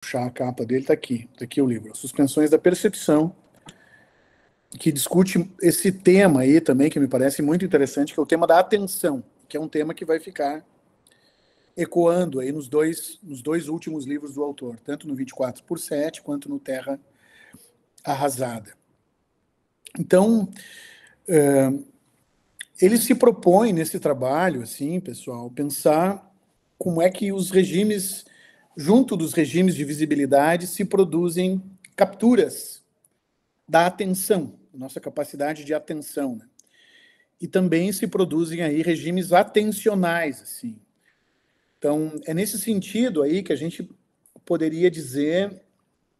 puxar a capa dele, tá aqui, tá aqui o livro, Suspensões da Percepção, que discute esse tema aí também, que me parece muito interessante, que é o tema da atenção, que é um tema que vai ficar ecoando aí nos dois, nos dois últimos livros do autor, tanto no 24 por 7 quanto no Terra Arrasada. Então, uh, ele se propõe nesse trabalho, assim, pessoal, pensar como é que os regimes junto dos regimes de visibilidade, se produzem capturas da atenção, nossa capacidade de atenção. Né? E também se produzem aí regimes atencionais, assim. Então, é nesse sentido aí que a gente poderia dizer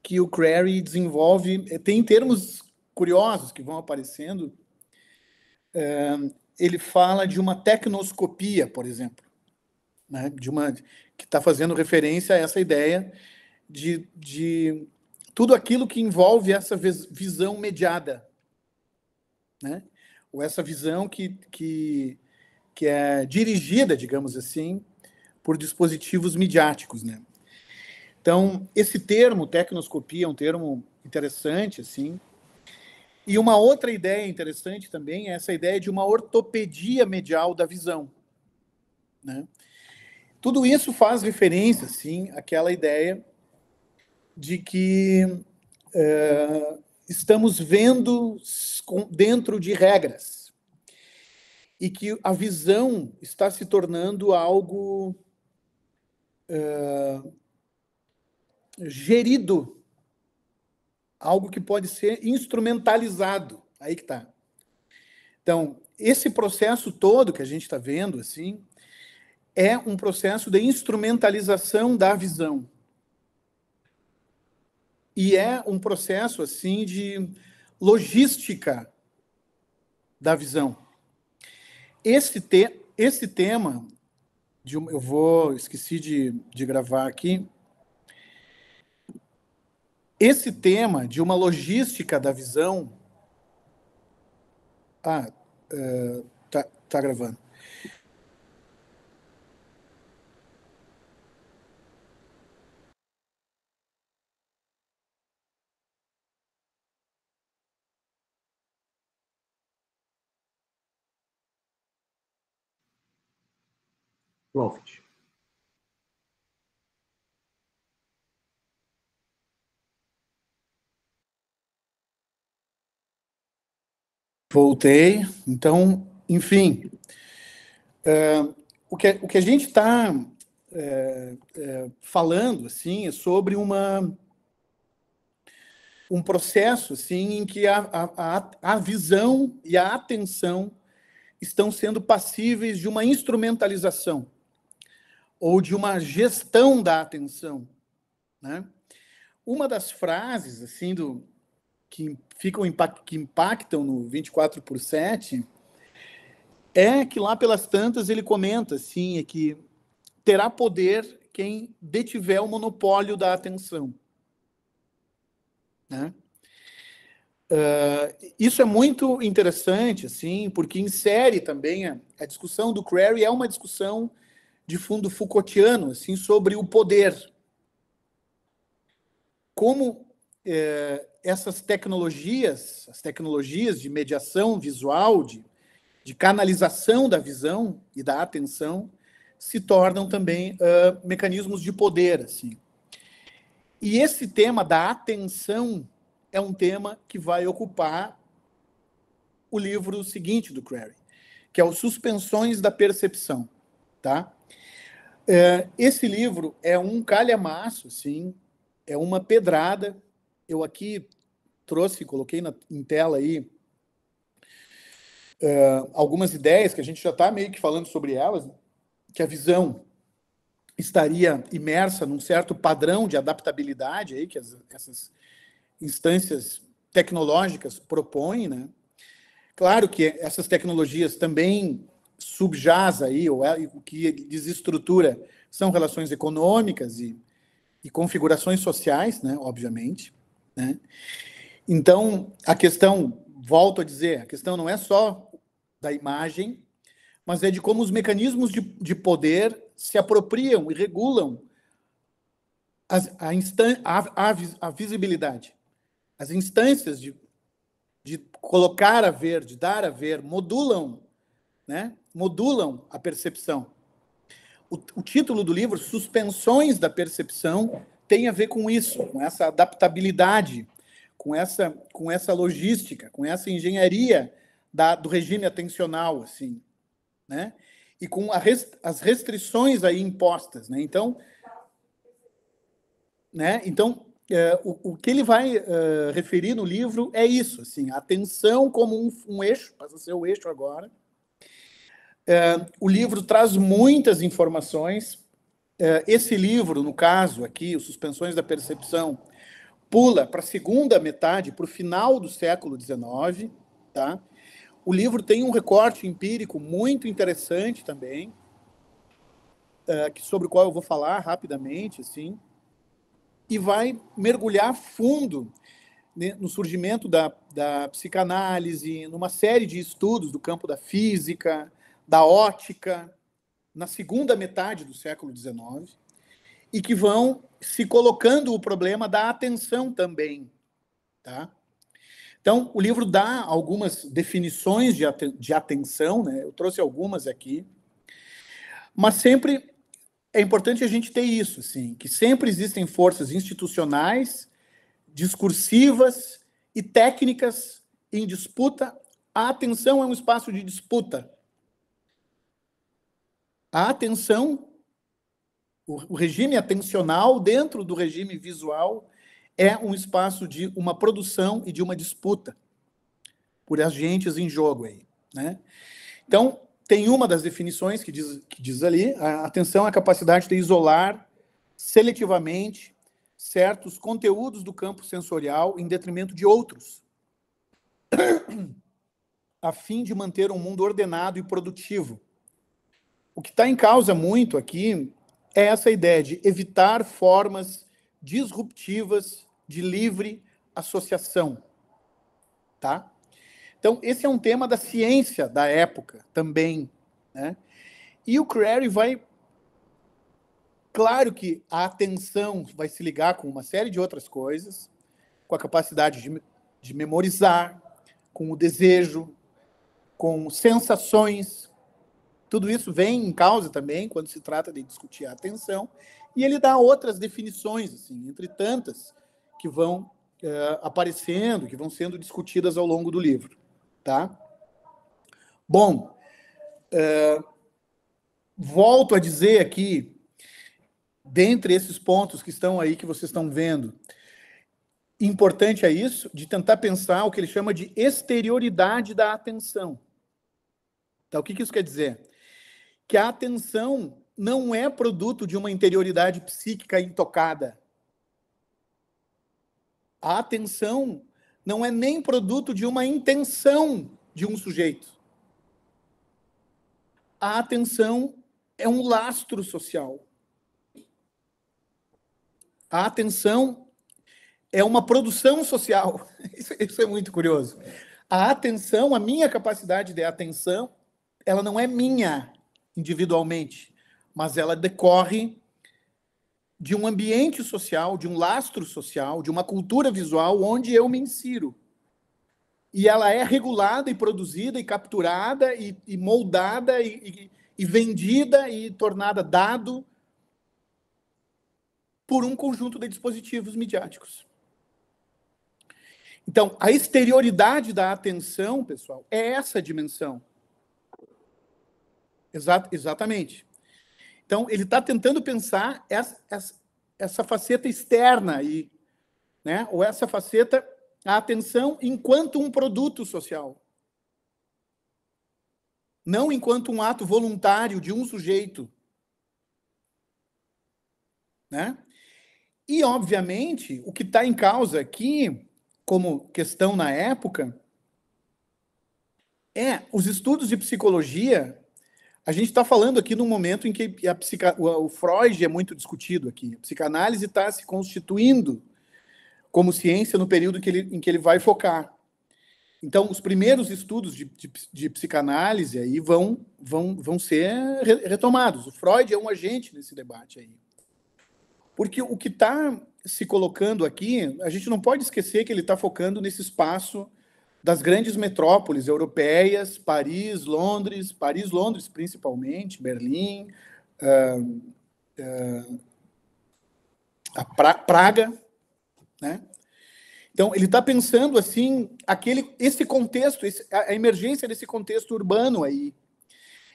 que o Crary desenvolve, eh, tem termos curiosos que vão aparecendo, eh, ele fala de uma tecnoscopia, por exemplo, né? de uma que está fazendo referência a essa ideia de, de tudo aquilo que envolve essa visão mediada, né? ou essa visão que, que, que é dirigida, digamos assim, por dispositivos midiáticos. Né? Então, esse termo, tecnoscopia, é um termo interessante, assim. E uma outra ideia interessante também é essa ideia de uma ortopedia medial da visão. Né? Tudo isso faz referência, sim, àquela ideia de que é, estamos vendo dentro de regras e que a visão está se tornando algo é, gerido, algo que pode ser instrumentalizado. Aí que está. Então, esse processo todo que a gente está vendo, assim, é um processo de instrumentalização da visão. E é um processo assim de logística da visão. Esse, te, esse tema, de, eu vou esqueci de, de gravar aqui. Esse tema de uma logística da visão. Ah, uh, tá, tá gravando. loft Voltei. Então, enfim, uh, o, que, o que a gente está é, é, falando assim é sobre uma um processo assim em que a, a, a visão e a atenção estão sendo passíveis de uma instrumentalização ou de uma gestão da atenção, né? Uma das frases assim do que ficam que impactam no 24 por 7 é que lá pelas tantas ele comenta assim, é que terá poder quem detiver o monopólio da atenção. Né? Uh, isso é muito interessante, assim, porque insere também a, a discussão do Crary é uma discussão de fundo Foucaultiano assim, sobre o poder. Como é, essas tecnologias, as tecnologias de mediação visual, de, de canalização da visão e da atenção, se tornam também uh, mecanismos de poder. Assim. E esse tema da atenção é um tema que vai ocupar o livro seguinte do Crary, que é o Suspensões da Percepção. Tá? É, esse livro é um calhamaço, sim, é uma pedrada. Eu aqui trouxe, coloquei na, em tela aí é, algumas ideias que a gente já está meio que falando sobre elas, que a visão estaria imersa num certo padrão de adaptabilidade aí que as, essas instâncias tecnológicas propõem, né? Claro que essas tecnologias também subjaz aí, ou é, o que desestrutura, são relações econômicas e, e configurações sociais, né, obviamente. Né? Então, a questão, volto a dizer, a questão não é só da imagem, mas é de como os mecanismos de, de poder se apropriam e regulam a, a, instan, a, a visibilidade, as instâncias de, de colocar a ver, de dar a ver, modulam né, modulam a percepção. O, o título do livro, Suspensões da Percepção, tem a ver com isso, com essa adaptabilidade, com essa, com essa logística, com essa engenharia da, do regime atencional, assim, né? E com rest, as restrições aí impostas, né? Então, né? Então, é, o, o, que ele vai é, referir no livro é isso, assim, a atenção como um, um eixo, passa a ser o eixo agora, é, o livro traz muitas informações. É, esse livro, no caso aqui, o Suspensões da Percepção, pula para a segunda metade, para o final do século XIX. Tá? O livro tem um recorte empírico muito interessante também, é, sobre o qual eu vou falar rapidamente, assim, e vai mergulhar fundo né, no surgimento da, da, psicanálise, numa série de estudos do campo da física, da ótica na segunda metade do século XIX e que vão se colocando o problema da atenção também, tá? Então, o livro dá algumas definições de, aten de atenção, né? Eu trouxe algumas aqui, mas sempre é importante a gente ter isso, assim, que sempre existem forças institucionais, discursivas e técnicas em disputa. A atenção é um espaço de disputa a atenção, o regime atencional dentro do regime visual é um espaço de uma produção e de uma disputa por agentes em jogo aí, né? Então, tem uma das definições que diz, que diz ali, a atenção é a capacidade de isolar seletivamente certos conteúdos do campo sensorial em detrimento de outros, a fim de manter um mundo ordenado e produtivo o que está em causa muito aqui é essa ideia de evitar formas disruptivas de livre associação, tá? Então esse é um tema da ciência da época também, né? E o Crary vai, claro que a atenção vai se ligar com uma série de outras coisas, com a capacidade de, de memorizar, com o desejo, com sensações, tudo isso vem em causa também quando se trata de discutir a atenção, e ele dá outras definições, assim, entre tantas que vão é, aparecendo, que vão sendo discutidas ao longo do livro. Tá? Bom, é, volto a dizer aqui, dentre esses pontos que estão aí, que vocês estão vendo, importante é isso, de tentar pensar o que ele chama de exterioridade da atenção. Tá? o que, que isso quer dizer? que a atenção não é produto de uma interioridade psíquica intocada. A atenção não é nem produto de uma intenção de um sujeito. A atenção é um lastro social. A atenção é uma produção social. Isso, isso, é muito curioso. A atenção, a minha capacidade de atenção, ela não é minha individualmente, mas ela decorre de um ambiente social, de um lastro social, de uma cultura visual onde eu me insiro. E ela é regulada e produzida e capturada e, e moldada e, e, e vendida e tornada dado por um conjunto de dispositivos midiáticos. Então, a exterioridade da atenção, pessoal, é essa dimensão exatamente. Então, ele está tentando pensar essa, essa, essa, faceta externa aí, né? ou essa faceta, a atenção enquanto um produto social. Não enquanto um ato voluntário de um sujeito. Né? E, obviamente, o que está em causa aqui, como questão na época, é os estudos de psicologia a gente está falando aqui num momento em que a psica, o, Freud é muito discutido aqui. A psicanálise está se constituindo como ciência no período que ele, em que ele vai focar. Então, os primeiros estudos de, de, de psicanálise aí vão, vão, vão ser retomados. O Freud é um agente nesse debate aí. Porque o que está se colocando aqui, a gente não pode esquecer que ele está focando nesse espaço das grandes metrópoles europeias, Paris, Londres, Paris, Londres principalmente, Berlim, uh, uh, a pra Praga, né? Então ele está pensando assim aquele esse contexto, esse, a, a emergência desse contexto urbano aí.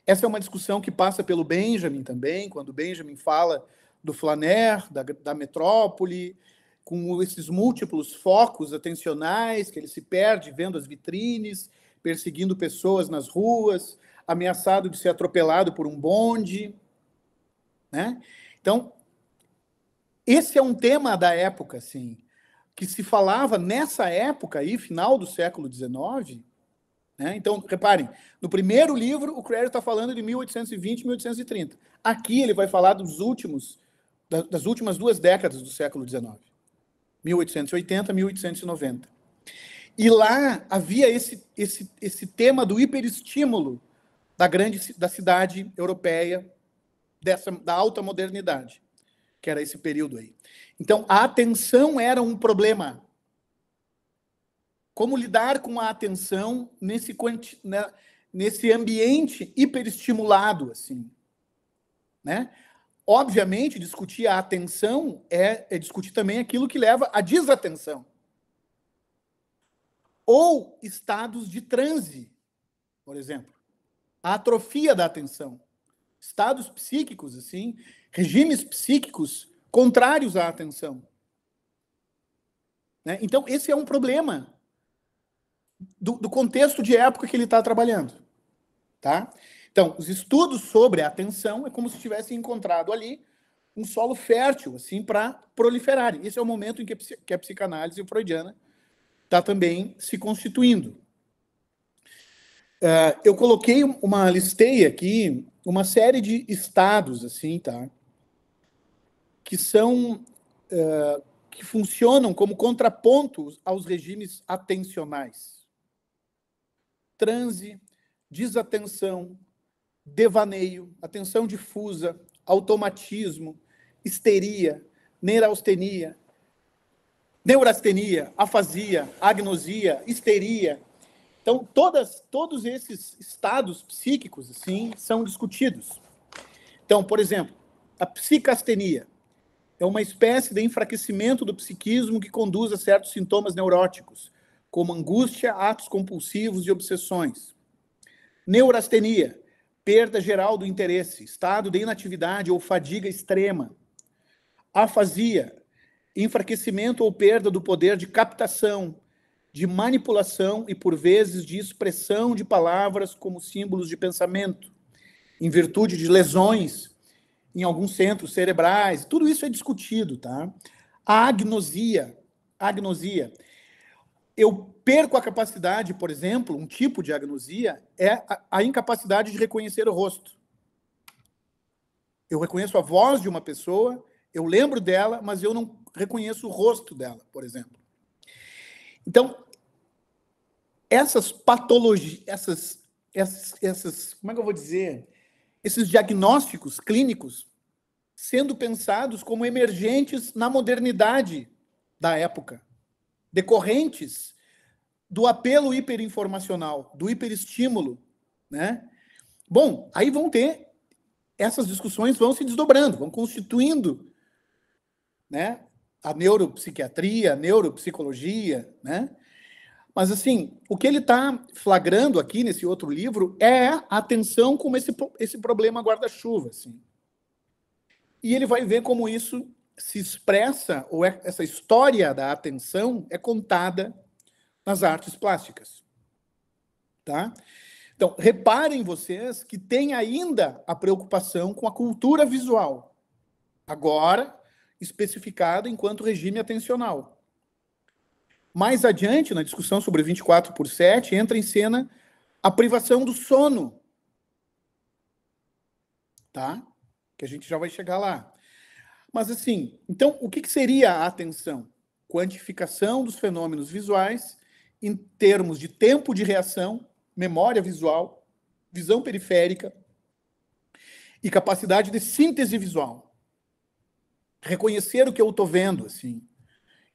Essa é uma discussão que passa pelo Benjamin também, quando Benjamin fala do Flaner, da, da metrópole, com esses múltiplos focos atencionais que ele se perde vendo as vitrines, perseguindo pessoas nas ruas, ameaçado de ser atropelado por um bonde, né? Então, esse é um tema da época, assim, que se falava nessa época aí, final do século XIX. Né? Então, reparem, no primeiro livro o Crary está falando de 1820 e 1830. Aqui ele vai falar dos últimos, das últimas duas décadas do século XIX. 1880, 1890. E lá havia esse, esse, esse tema do hiperestímulo da grande da cidade europeia dessa da alta modernidade, que era esse período aí. Então, a atenção era um problema. Como lidar com a atenção nesse né, nesse ambiente hiperestimulado assim, né? Obviamente, discutir a atenção é, é discutir também aquilo que leva à desatenção. Ou estados de transe, por exemplo. A atrofia da atenção. Estados psíquicos, assim, regimes psíquicos contrários à atenção. Né? Então, esse é um problema do, do contexto de época que ele está trabalhando. Tá? Então, os estudos sobre a atenção é como se tivessem encontrado ali um solo fértil, assim, para proliferar. Esse é o momento em que, que a psicanálise freudiana está também se constituindo. Uh, eu coloquei uma listei aqui, uma série de estados, assim, tá? Que são. Uh, que funcionam como contrapontos aos regimes atencionais. Transe, desatenção, devaneio, atenção difusa, automatismo, histeria, neurastenia, neurastenia, afasia, agnosia, histeria. Então, todas, todos esses estados psíquicos assim, são discutidos. Então, por exemplo, a psicastenia é uma espécie de enfraquecimento do psiquismo que conduz a certos sintomas neuróticos, como angústia, atos compulsivos e obsessões. Neurastenia perda geral do interesse, estado de inatividade ou fadiga extrema, afasia, enfraquecimento ou perda do poder de captação, de manipulação e, por vezes, de expressão de palavras como símbolos de pensamento, em virtude de lesões em alguns centros cerebrais. Tudo isso é discutido, tá? A agnosia, agnosia eu perco a capacidade, por exemplo, um tipo de agnosia é a, a incapacidade de reconhecer o rosto. Eu reconheço a voz de uma pessoa, eu lembro dela, mas eu não reconheço o rosto dela, por exemplo. Então, essas patologias, essas, essas, essas, como é que eu vou dizer? Esses diagnósticos clínicos sendo pensados como emergentes na modernidade da época decorrentes do apelo hiperinformacional, do hiperestímulo, né? Bom, aí vão ter essas discussões vão se desdobrando, vão constituindo, né? A neuropsiquiatria, a neuropsicologia, né? Mas assim, o que ele está flagrando aqui nesse outro livro é a atenção como esse esse problema guarda-chuva, assim. E ele vai ver como isso se expressa, ou é, essa história da atenção é contada nas artes plásticas. Tá? Então, reparem vocês que tem ainda a preocupação com a cultura visual, agora especificada enquanto regime atencional. Mais adiante, na discussão sobre 24 por 7, entra em cena a privação do sono. Tá? Que a gente já vai chegar lá. Mas assim, então o que, que seria a atenção? Quantificação dos fenômenos visuais em termos de tempo de reação, memória visual, visão periférica e capacidade de síntese visual. Reconhecer o que eu estou vendo, assim,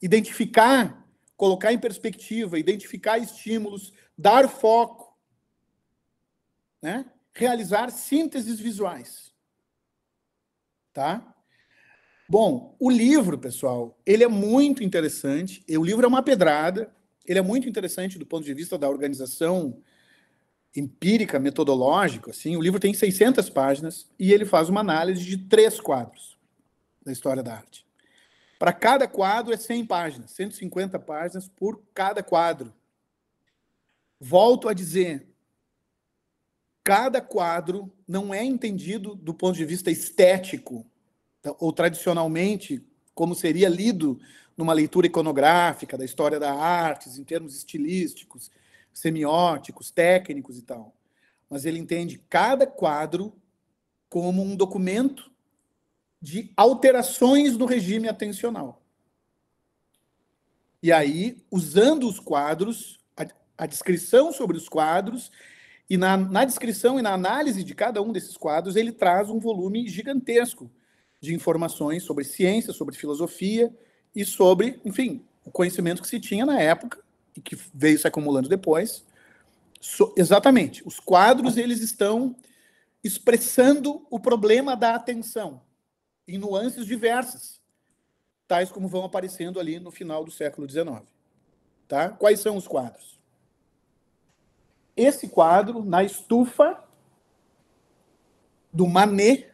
identificar, colocar em perspectiva, identificar estímulos, dar foco, né? realizar sínteses visuais. Tá? Bom, o livro, pessoal, ele é muito interessante. O livro é uma pedrada. Ele é muito interessante do ponto de vista da organização empírica, metodológica. Assim, o livro tem 600 páginas e ele faz uma análise de três quadros da história da arte. Para cada quadro é 100 páginas, 150 páginas por cada quadro. Volto a dizer, cada quadro não é entendido do ponto de vista estético então, ou tradicionalmente, como seria lido numa leitura iconográfica da história da arte, em termos estilísticos, semióticos, técnicos e tal. Mas ele entende cada quadro como um documento de alterações no regime atencional. E aí, usando os quadros, a, a descrição sobre os quadros, e na, na descrição e na análise de cada um desses quadros, ele traz um volume gigantesco de informações sobre ciência, sobre filosofia e sobre, enfim, o conhecimento que se tinha na época e que veio se acumulando depois. So, exatamente, os quadros eles estão expressando o problema da atenção em nuances diversas, tais como vão aparecendo ali no final do século XIX. Tá? Quais são os quadros? Esse quadro na estufa do Manet,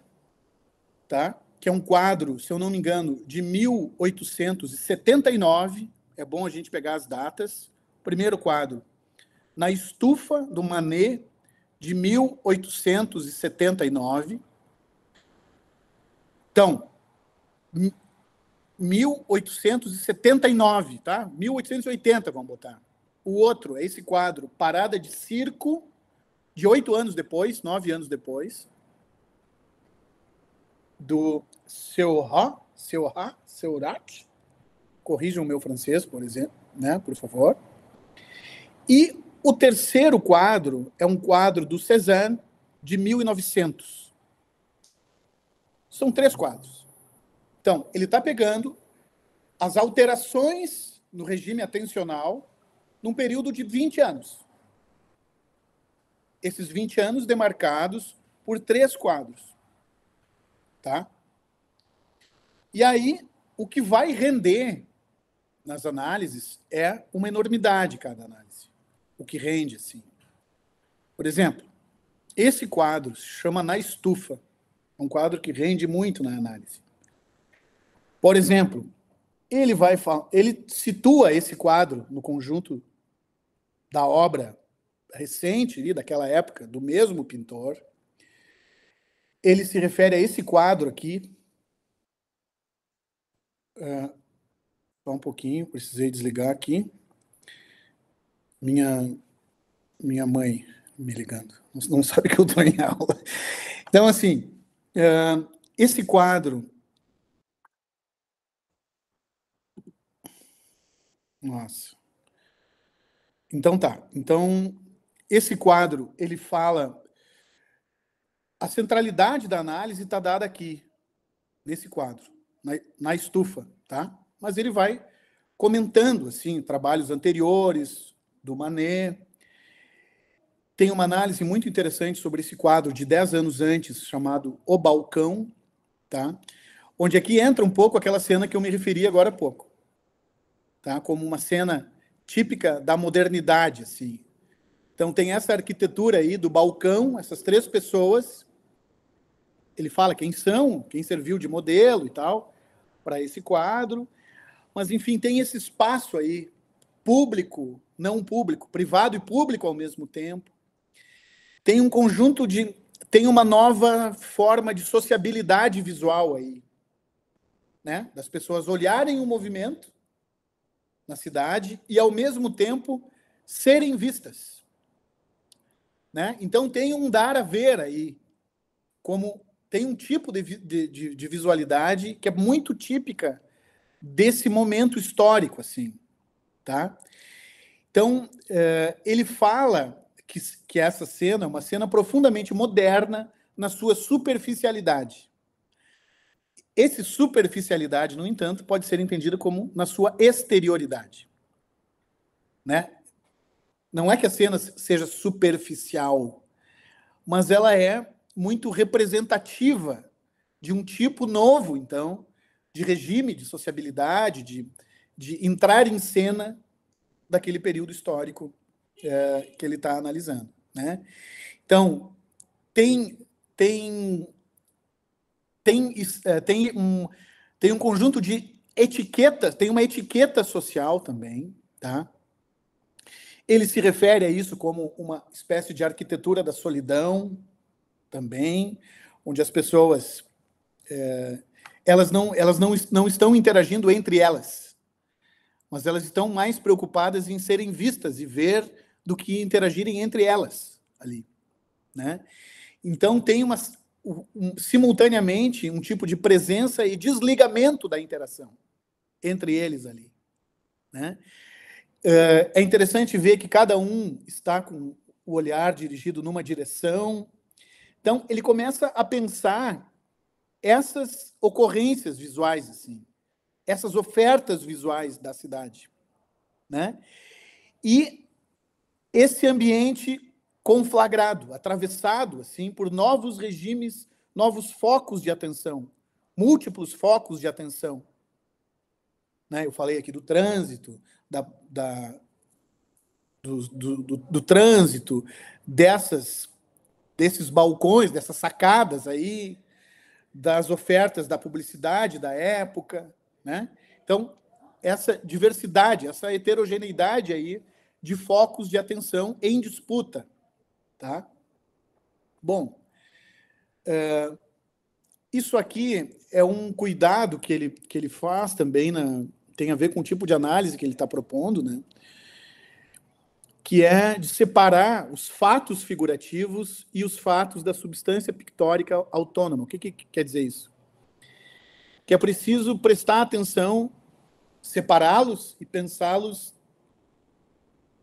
tá? que é um quadro, se eu não me engano, de 1879. É bom a gente pegar as datas. Primeiro quadro, na estufa do Manet, de 1879. Então, 1879, tá? 1880, vamos botar. O outro é esse quadro, Parada de Circo, de oito anos depois, nove anos depois do Seurá, Seurá, Seurat, corrijam o meu francês, por exemplo, né, por favor. E o terceiro quadro é um quadro do Cézanne de 1900. São três quadros. Então, ele está pegando as alterações no regime atencional num período de 20 anos. Esses 20 anos demarcados por três quadros tá? E aí, o que vai render nas análises é uma enormidade cada análise. O que rende, assim. Por exemplo, esse quadro se chama Na Estufa. É um quadro que rende muito na análise. Por exemplo, ele vai ele situa esse quadro no conjunto da obra recente, daquela época, do mesmo pintor, ele se refere a esse quadro aqui. É, só um pouquinho, precisei desligar aqui. Minha, minha mãe me ligando, não sabe que eu estou em aula. Então, assim, é, esse quadro. Nossa. Então tá. Então esse quadro ele fala a centralidade da análise está dada aqui, nesse quadro, na, na estufa, tá? Mas ele vai comentando assim trabalhos anteriores do Manet. Tem uma análise muito interessante sobre esse quadro de 10 anos antes, chamado O Balcão, tá? Onde aqui entra um pouco aquela cena que eu me referi agora há pouco, tá? Como uma cena típica da modernidade, assim. Então tem essa arquitetura aí do balcão, essas três pessoas ele fala quem são, quem serviu de modelo e tal para esse quadro. Mas, enfim, tem esse espaço aí, público, não público, privado e público ao mesmo tempo. Tem um conjunto de. Tem uma nova forma de sociabilidade visual aí, né? Das pessoas olharem o movimento na cidade e, ao mesmo tempo, serem vistas. Né? Então, tem um dar a ver aí, como tem um tipo de, de, de, visualidade que é muito típica desse momento histórico, assim, tá? Então, eh, ele fala que, que essa cena é uma cena profundamente moderna na sua superficialidade. Esse superficialidade, no entanto, pode ser entendida como na sua exterioridade. Né? Não é que a cena seja superficial, mas ela é muito representativa de um tipo novo, então, de regime, de sociabilidade, de, de entrar em cena daquele período histórico é, que ele está analisando. Né? Então, tem, tem, tem, é, tem, um, tem um conjunto de etiquetas, tem uma etiqueta social também, tá? Ele se refere a isso como uma espécie de arquitetura da solidão, também, onde as pessoas é, elas não elas não, não estão interagindo entre elas, mas elas estão mais preocupadas em serem vistas e ver do que interagirem entre elas ali, né? Então tem uma um, simultaneamente um tipo de presença e desligamento da interação entre eles ali, né? É, é interessante ver que cada um está com o olhar dirigido numa direção, então, ele começa a pensar essas ocorrências visuais, assim, essas ofertas visuais da cidade. Né? E esse ambiente conflagrado, atravessado assim por novos regimes, novos focos de atenção, múltiplos focos de atenção. Né? Eu falei aqui do trânsito, da, da do, do, do, do trânsito, dessas desses balcões, dessas sacadas aí, das ofertas da publicidade da época, né? Então, essa diversidade, essa heterogeneidade aí de focos de atenção em disputa, tá? Bom, é, isso aqui é um cuidado que ele, que ele faz também, na, tem a ver com o tipo de análise que ele está propondo, né? que é de separar os fatos figurativos e os fatos da substância pictórica autônoma. O que, que, quer dizer isso? Que é preciso prestar atenção, separá-los e pensá-los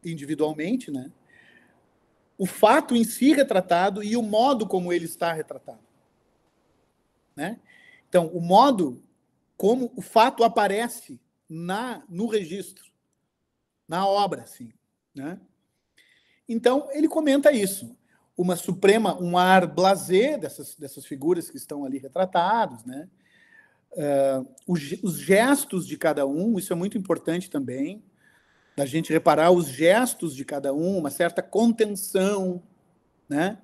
individualmente, né? O fato em si retratado e o modo como ele está retratado, né? Então, o modo como o fato aparece na no registro, na obra, assim, né? Então, ele comenta isso. Uma suprema, um ar blasé dessas, dessas figuras que estão ali retratados, né? Uh, os, os gestos de cada um, isso é muito importante também, da gente reparar os gestos de cada um, uma certa contenção, né?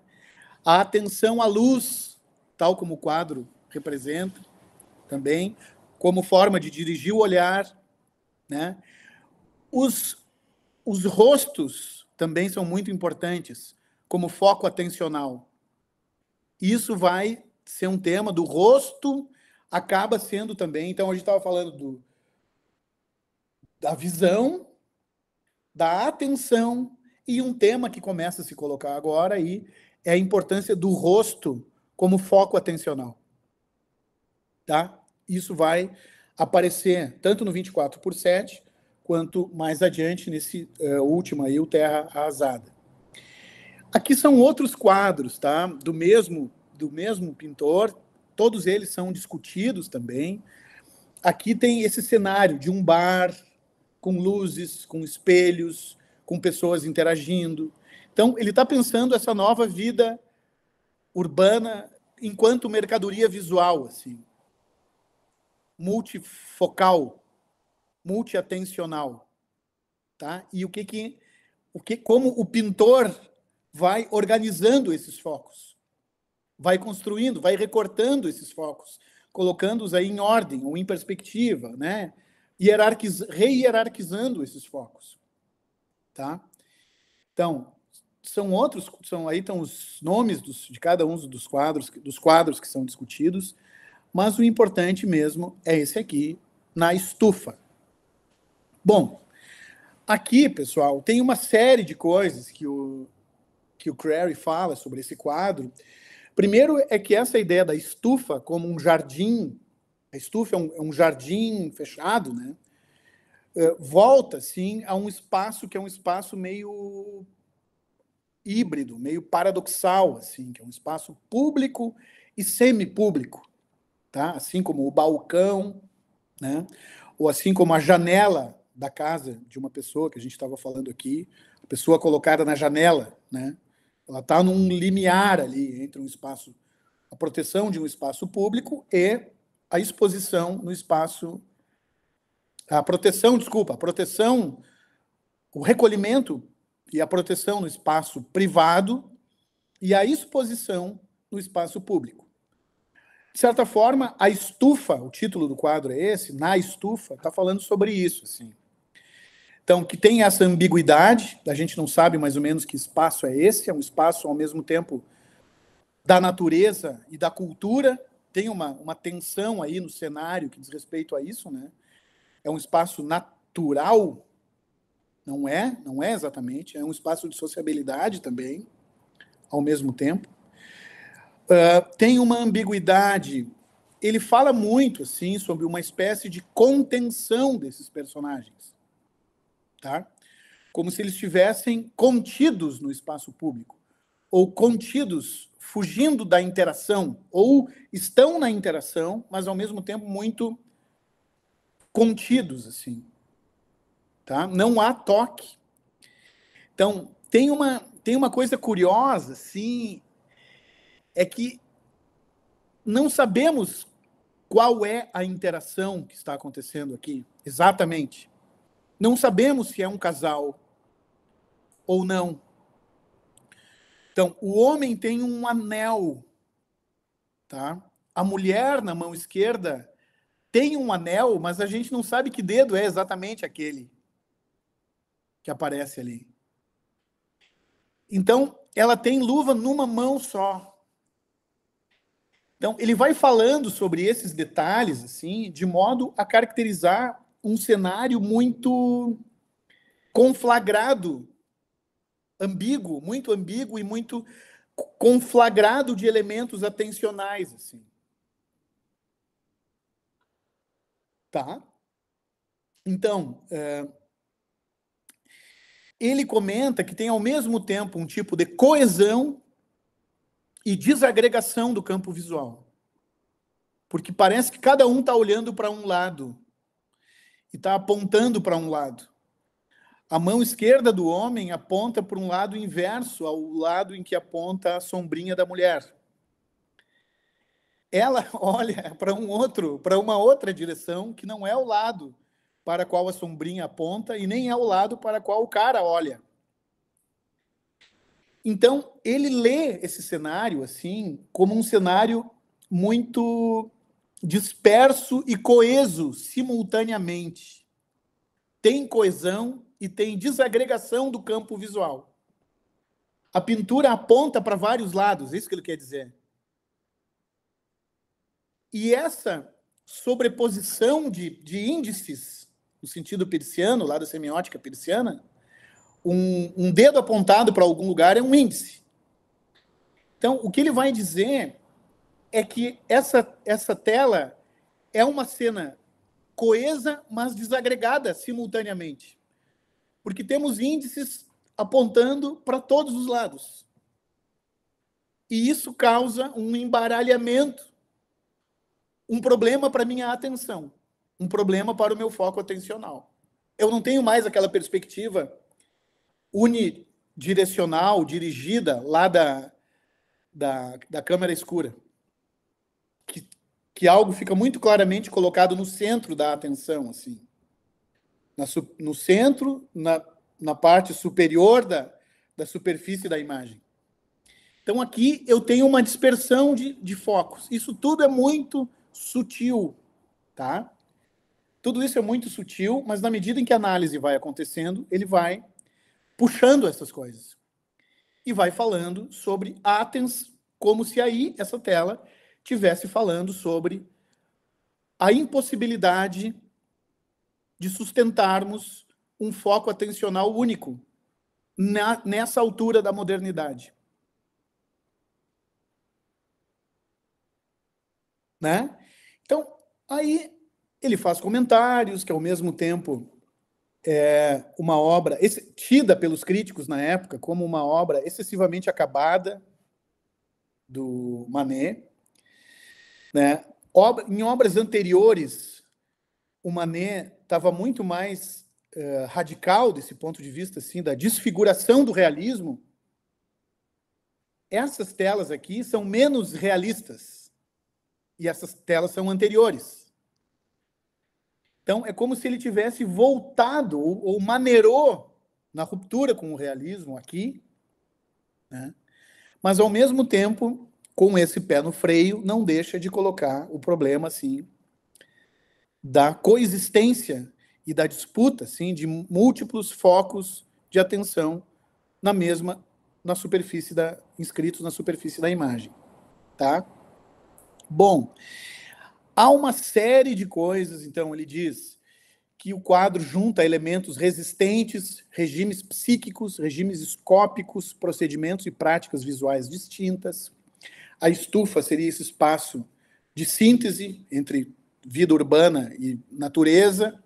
A atenção à luz, tal como o quadro representa, também, como forma de dirigir o olhar, né? Os, os rostos também são muito importantes, como foco atencional. Isso vai ser um tema do rosto, acaba sendo também. Então, a gente estava falando do, da visão, da atenção, e um tema que começa a se colocar agora aí é a importância do rosto como foco atencional. Tá? Isso vai aparecer tanto no 24 por 7 quanto mais adiante nesse uh, último aí, o Terra Arrasada. Aqui são outros quadros, tá? Do mesmo do mesmo pintor, todos eles são discutidos também. Aqui tem esse cenário de um bar com luzes, com espelhos, com pessoas interagindo. Então ele está pensando essa nova vida urbana enquanto mercadoria visual, assim, multifocal, multiatencional, tá? E o que que o que como o pintor vai organizando esses focos? Vai construindo, vai recortando esses focos, colocando-os aí em ordem ou em perspectiva, né? Hierarquiz, re-hierarquizando esses focos. Tá? Então, são outros, são aí estão os nomes dos, de cada um dos quadros, dos quadros que são discutidos, mas o importante mesmo é esse aqui, na estufa. Bom, aqui, pessoal, tem uma série de coisas que o, que o Crary fala sobre esse quadro. Primeiro é que essa ideia da estufa como um jardim, a estufa é um, é um jardim fechado, né? É, volta, sim, a um espaço que é um espaço meio híbrido, meio paradoxal, assim, que é um espaço público e público tá? Assim como o balcão, né? Ou assim como a janela da casa de uma pessoa que a gente estava falando aqui, a pessoa colocada na janela, né? Ela está num limiar ali entre um espaço, a proteção de um espaço público e a exposição no espaço, a proteção, desculpa, a proteção, o recolhimento e a proteção no espaço privado e a exposição no espaço público. De certa forma, a estufa, o título do quadro é esse, na estufa, está falando sobre isso, assim. Então, que tem essa ambiguidade, a gente não sabe mais ou menos que espaço é esse, é um espaço ao mesmo tempo da natureza e da cultura, tem uma, uma tensão aí no cenário que diz respeito a isso, né? É um espaço natural, não é, não é exatamente, é um espaço de sociabilidade também, ao mesmo tempo. Uh, tem uma ambiguidade. Ele fala muito assim sobre uma espécie de contenção desses personagens tá? como se eles estivessem contidos no espaço público, ou contidos, fugindo da interação, ou estão na interação, mas ao mesmo tempo muito contidos assim. Tá? Não há toque. Então, tem uma tem uma coisa curiosa, assim é que não sabemos qual é a interação que está acontecendo aqui, exatamente. Não sabemos se é um casal ou não. Então, o homem tem um anel, tá? A mulher na mão esquerda tem um anel, mas a gente não sabe que dedo é exatamente aquele que aparece ali. Então, ela tem luva numa mão só. Então, ele vai falando sobre esses detalhes, assim, de modo a caracterizar um cenário muito conflagrado, ambíguo, muito ambíguo e muito conflagrado de elementos atencionais, assim. Tá? Então, é, ele comenta que tem ao mesmo tempo um tipo de coesão e desagregação do campo visual. Porque parece que cada um está olhando para um lado e está apontando para um lado. A mão esquerda do homem aponta para um lado inverso ao lado em que aponta a sombrinha da mulher. Ela olha para um outro, para uma outra direção que não é o lado para qual a sombrinha aponta e nem é o lado para qual o cara olha. Então, ele lê esse cenário assim como um cenário muito disperso e coeso simultaneamente. Tem coesão e tem desagregação do campo visual. A pintura aponta para vários lados, é isso que ele quer dizer. E essa sobreposição de, de índices, no sentido persiano, lá da semiótica persiana, um, um dedo apontado para algum lugar é um índice. Então, o que ele vai dizer é que essa, essa tela é uma cena coesa, mas desagregada simultaneamente. Porque temos índices apontando para todos os lados. E isso causa um embaralhamento, um problema para minha atenção, um problema para o meu foco atencional. Eu não tenho mais aquela perspectiva unidirecional, dirigida lá da, da, da câmera escura que, que algo fica muito claramente colocado no centro da atenção, assim. Na, no centro, na, na parte superior da, da superfície da imagem. Então aqui eu tenho uma dispersão de, de focos. Isso tudo é muito sutil, tá? Tudo isso é muito sutil, mas na medida em que a análise vai acontecendo, ele vai puxando essas coisas e vai falando sobre a atenção, como se aí essa tela tivesse falando sobre a impossibilidade de sustentarmos um foco atencional único na, nessa altura da modernidade. Né? Então, aí ele faz comentários que, ao mesmo tempo, é uma obra esse, tida pelos críticos na época como uma obra excessivamente acabada do Manet, né? em obras anteriores, o Manet estava muito mais uh, radical desse ponto de vista, assim, da desfiguração do realismo. Essas telas aqui são menos realistas e essas telas são anteriores. Então, é como se ele tivesse voltado ou, ou maneirou na ruptura com o realismo aqui, né? mas, ao mesmo tempo, com esse pé no freio, não deixa de colocar o problema, assim, da coexistência e da disputa, assim, de múltiplos focos de atenção na mesma, na superfície da, inscritos na superfície da imagem, tá? Bom, há uma série de coisas, então, ele diz, que o quadro junta elementos resistentes, regimes psíquicos, regimes escópicos, procedimentos e práticas visuais distintas, a estufa seria esse espaço de síntese entre vida urbana e natureza.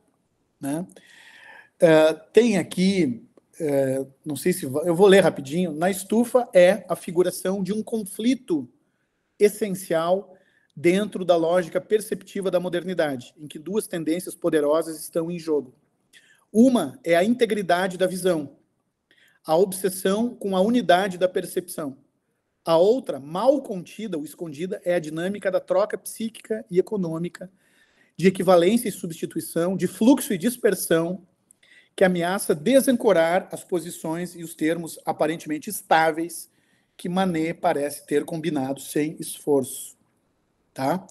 Né? Uh, tem aqui, uh, não sei se eu vou ler rapidinho, na estufa é a figuração de um conflito essencial dentro da lógica perceptiva da modernidade, em que duas tendências poderosas estão em jogo. Uma é a integridade da visão, a obsessão com a unidade da percepção. A outra, mal contida ou escondida, é a dinâmica da troca psíquica e econômica, de equivalência e substituição, de fluxo e dispersão, que ameaça desancorar as posições e os termos aparentemente estáveis que Manet parece ter combinado sem esforço. Tá?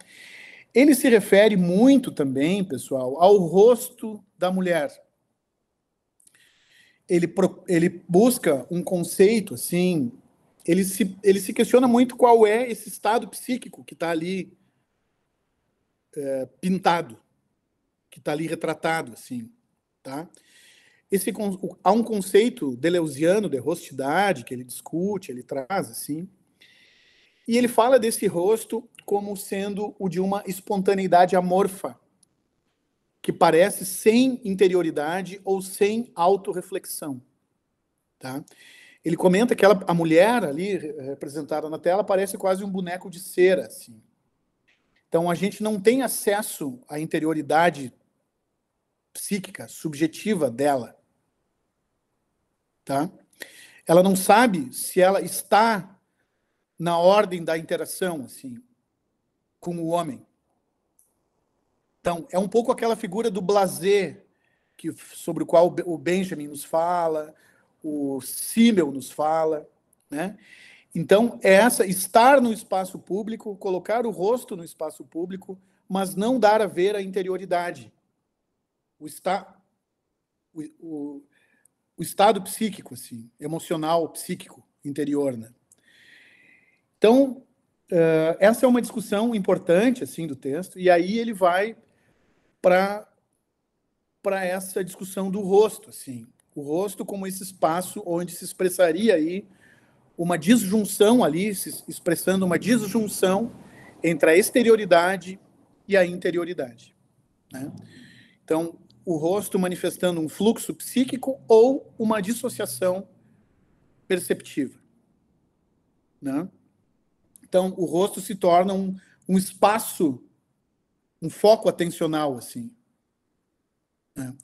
Ele se refere muito também, pessoal, ao rosto da mulher. Ele, ele busca um conceito assim ele se, ele se questiona muito qual é esse estado psíquico que está ali é, pintado, que está ali retratado, assim, tá? Esse, há um conceito deleuziano de rostidade que ele discute, ele traz, assim, e ele fala desse rosto como sendo o de uma espontaneidade amorfa, que parece sem interioridade ou sem autorreflexão. Tá? Ele comenta que ela, a mulher ali representada na tela parece quase um boneco de cera, assim. Então a gente não tem acesso à interioridade psíquica, subjetiva dela, tá? Ela não sabe se ela está na ordem da interação, assim, com o homem. Então, é um pouco aquela figura do blazer que, sobre o qual o Benjamin nos fala, o Sílio nos fala, né? Então, é essa estar no espaço público, colocar o rosto no espaço público, mas não dar a ver a interioridade. O está, o, o, o estado psíquico assim, emocional, psíquico, interior, né? Então, uh, essa é uma discussão importante assim do texto e aí ele vai para para essa discussão do rosto, assim, o rosto como esse espaço onde se expressaria aí uma disjunção ali, se expressando uma disjunção entre a exterioridade e a interioridade. Né? Então, o rosto manifestando um fluxo psíquico ou uma dissociação perceptiva. Né? Então, o rosto se torna um, um espaço, um foco atencional, assim. Né?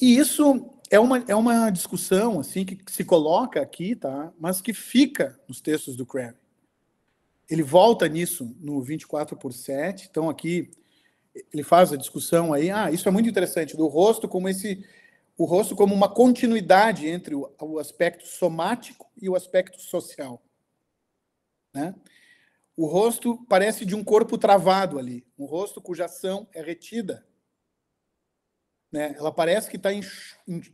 E isso é uma, é uma discussão assim que se coloca aqui, tá? mas que fica nos textos do Crabbe. Ele volta nisso no 24 por 7. Então, aqui ele faz a discussão aí. Ah, isso é muito interessante, do rosto como esse. O rosto como uma continuidade entre o, o aspecto somático e o aspecto social. Né? O rosto parece de um corpo travado ali, um rosto cuja ação é retida né? Ela parece que está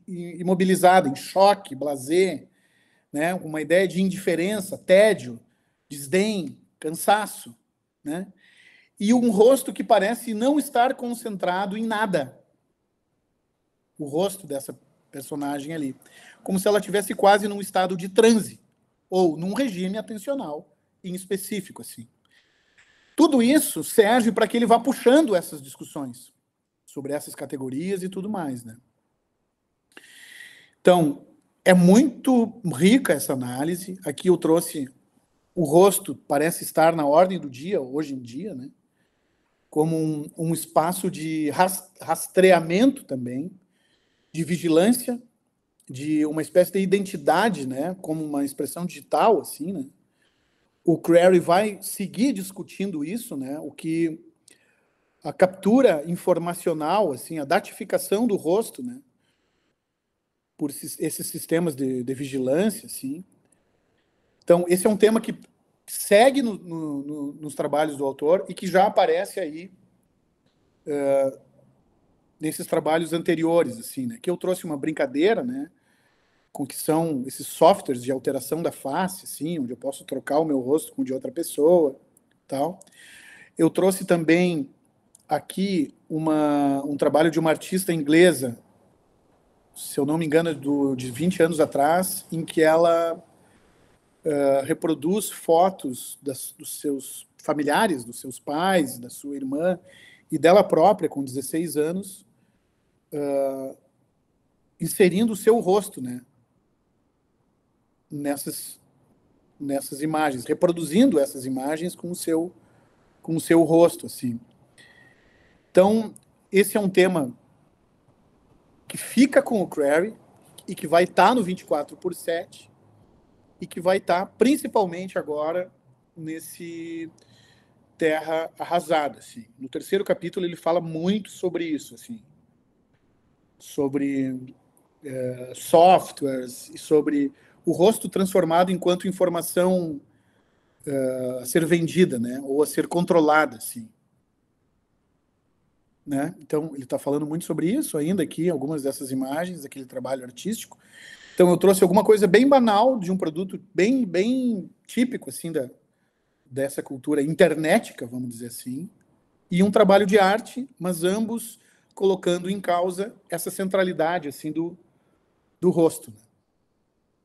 imobilizada, em choque, blazer, né? uma ideia de indiferença, tédio, desdém, cansaço. Né? E um rosto que parece não estar concentrado em nada. O rosto dessa personagem ali. Como se ela tivesse quase num estado de transe, ou num regime atencional em específico. assim. Tudo isso serve para que ele vá puxando essas discussões sobre essas categorias e tudo mais, né? Então, é muito rica essa análise. Aqui eu trouxe o rosto, parece estar na ordem do dia, hoje em dia, né? como um, um espaço de rastreamento também, de vigilância, de uma espécie de identidade, né? como uma expressão digital, assim, né? O Crary vai seguir discutindo isso, né? O que a captura informacional, assim, a datificação do rosto, né? Por esses sistemas de, de vigilância, assim. Então, esse é um tema que segue no, no, nos trabalhos do autor e que já aparece aí uh, nesses trabalhos anteriores, assim, né? Que eu trouxe uma brincadeira, né? Com que são esses softwares de alteração da face, assim, onde eu posso trocar o meu rosto com o de outra pessoa, tal. Eu trouxe também aqui uma, um trabalho de uma artista inglesa, se eu não me engano, do, de 20 anos atrás, em que ela uh, reproduz fotos das, dos seus familiares, dos seus pais, da sua irmã e dela própria, com 16 anos, uh, inserindo o seu rosto né, nessas, nessas imagens, reproduzindo essas imagens com o seu, com o seu rosto. assim. Então, esse é um tema que fica com o query e que vai estar tá no 24 por 7 e que vai estar tá, principalmente agora nesse terra arrasada, assim. No terceiro capítulo ele fala muito sobre isso, assim, sobre é, softwares e sobre o rosto transformado enquanto informação é, a ser vendida, né, ou a ser controlada, assim. Né? Então, ele está falando muito sobre isso ainda aqui, algumas dessas imagens, aquele trabalho artístico. Então, eu trouxe alguma coisa bem banal de um produto bem, bem típico assim da, dessa cultura internetica, vamos dizer assim, e um trabalho de arte, mas ambos colocando em causa essa centralidade assim do, do rosto. Né?